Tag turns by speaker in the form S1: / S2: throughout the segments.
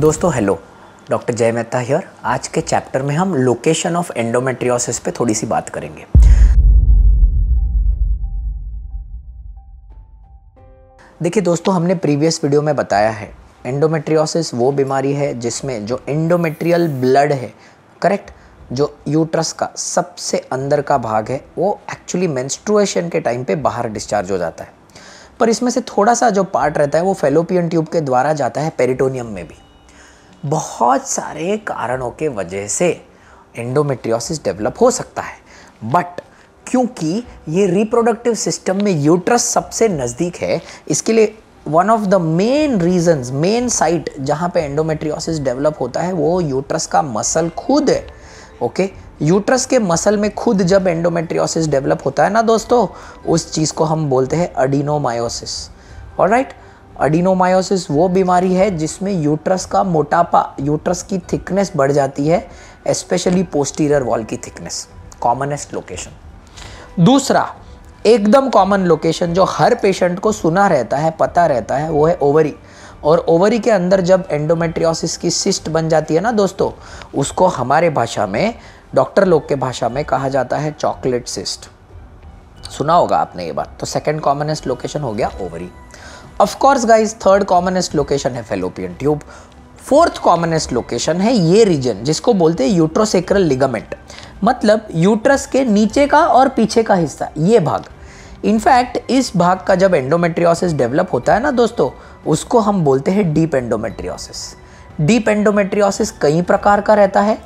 S1: दोस्तों hello doctor जय Mehta here आज के चैप्टर में हम लोकेशन ऑफ एंडोमेट्रियोसिस पे थोड़ी सी बात करेंगे देखिए दोस्तों हमने प्रीवियस वीडियो में बताया है एंडोमेट्रियोसिस वो बीमारी है जिसमें जो एंडोमेट्रियल ब्लड है करेक्ट जो यूट्रस का सबसे अंदर का भाग है वो एक्चुअली मेंस्ट्रुएशन के टाइम पे बाहर डिस्चार्ज हो जाता है पर इसमें से थोड़ा सा जो पार्ट रहता है वो फेलोपियन ट्यूब के द्वारा जाता है पेरिटोनियम में भी बहुत सारे कारणों के वजह से एंडोमेट्रियोसिस डेवलप हो सकता है बट क्योंकि ये रिप्रोडक्टिव सिस्टम में यूट्रस सबसे नज़दीक है इसके लिए one of the main reasons main site जहाँ पे एंडोमेट्रियोसिस डेवलप होता है वो यूट्रस का मसल खुद है ओके okay? यूट्रस के मसल में खुद जब एंडोमेट्रियोसिस डेवलप होता है ना दोस्तों उस चीज़ को हम बोलते हैं अडिनोमायोसिस और राइट right? अडिनोमायोसिस वो बीमारी है जिसमें यूट्रस का मोटापा यूट्रस की थिकनेस बढ़ जाती है स्पेशली पोस्टीरियर वॉल की थिकनेस कॉमनेस्ट लोकेशन दूसरा एकदम कॉमन लोकेशन जो हर पेशेंट को सुना रहता है पता रहता है वो है ओवरी और ओवरी के अंदर जब एंडोमेट्रियोसिस की सिस्ट बन जाती है ना दोस्तों उसको हमारे भाषा में डॉक्टर लोग के भाषा में कहा जाता है चॉकलेट सिस्ट सुना होगा आपने ये बात तो सेकेंड कॉमनेस्ट लोकेशन हो गया ovary of course guys third commonest location है fallopian tube fourth commonest location है ये रीजन जिसको बोलते हैं यूट्रोसेक्रल लिगामेंट मतलब यूट्रस के नीचे का और पीछे का हिस्सा ये भाग इनफैक्ट इस भाग का जब एंडोमेट्रियोसिस डेवलप होता है ना दोस्तों उसको हम बोलते हैं डीप एंडोमेट्रियोसिस डीप एंडोमेट्रियोसिस कई प्रकार का रहता है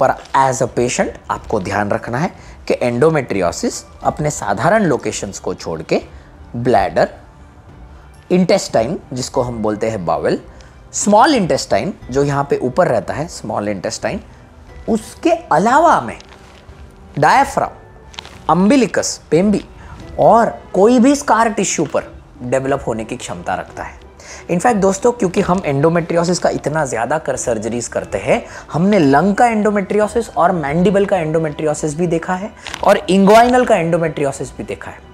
S1: पर एज अ पेशेंट आपको ध्यान रखना है कि एंडोमेट्रियोसिस अपने साधारण लोकेशंस को छोड़ के ब्लैडर इंटेस्टाइन जिसको हम बोलते हैं बावल स्मॉल इंटेस्टाइन जो यहाँ पे ऊपर रहता है स्मॉल इंटेस्टाइन उसके अलावा में डायफ्राम अम्बिलिकस पेम्बी और कोई भी स्कार टिश्यू पर डेवलप होने की क्षमता रखता है इनफैक्ट दोस्तों क्योंकि हम एंडोमेट्रियोसिस का इतना ज़्यादा कर सर्जरीज करते हैं हमने लंग का एंडोमेट्रियोसिस और मैंडिबल का एंडोमेट्रियोसिस भी देखा है और इंग्वाइनल का एंडोमेट्रियोसिस भी देखा है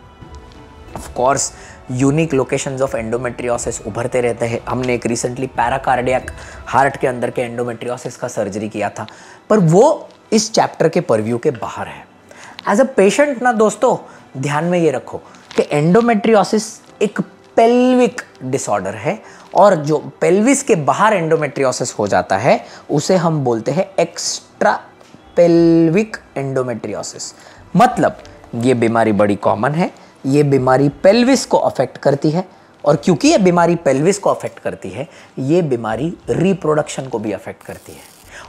S1: of course unique locations of endometriosis उभरते रहते हैं हमने एक रिसेंटली पैराकार्डियक हार्ट के अंदर के एंडोमेट्रियोसिस का सर्जरी किया था पर वो इस चैप्टर के परव्यू के बाहर है एज अ पेशेंट ना दोस्तों ध्यान में ये रखो कि एंडोमेट्रियोसिस एक पेल्विक डिसऑर्डर है और जो पेल्विस के बाहर एंडोमेट्रियोसिस हो जाता है उसे हम बोलते हैं एक्स्ट्रा पेल्विक एंडोमेट्रियोसिस मतलब ये बीमारी बड़ी कॉमन है ये बीमारी पेल्विस को अफेक्ट करती है और क्योंकि ये बीमारी पेल्विस को अफेक्ट करती है ये बीमारी रिप्रोडक्शन को भी अफेक्ट करती है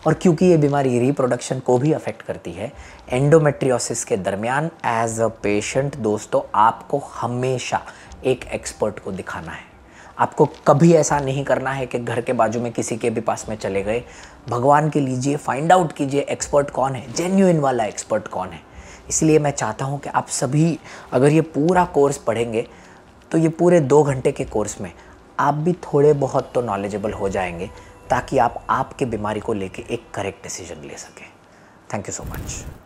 S1: और क्योंकि ये बीमारी रिप्रोडक्शन को भी अफेक्ट करती है एंडोमेट्रियोसिस के दरमियान एज अ पेशेंट दोस्तों आपको हमेशा एक एक्सपर्ट को दिखाना है आपको कभी ऐसा नहीं करना है कि घर के बाजू में किसी के भी पास में चले गए भगवान के लीजिए फाइंड आउट कीजिए एक्सपर्ट कौन है जेन्यून वाला एक्सपर्ट कौन है इसलिए मैं चाहता हूँ कि आप सभी अगर ये पूरा कोर्स पढ़ेंगे तो ये पूरे दो घंटे के कोर्स में आप भी थोड़े बहुत तो नॉलेजेबल हो जाएंगे ताकि आप आपके बीमारी को लेके एक करेक्ट डिसीजन ले सकें थैंक यू सो मच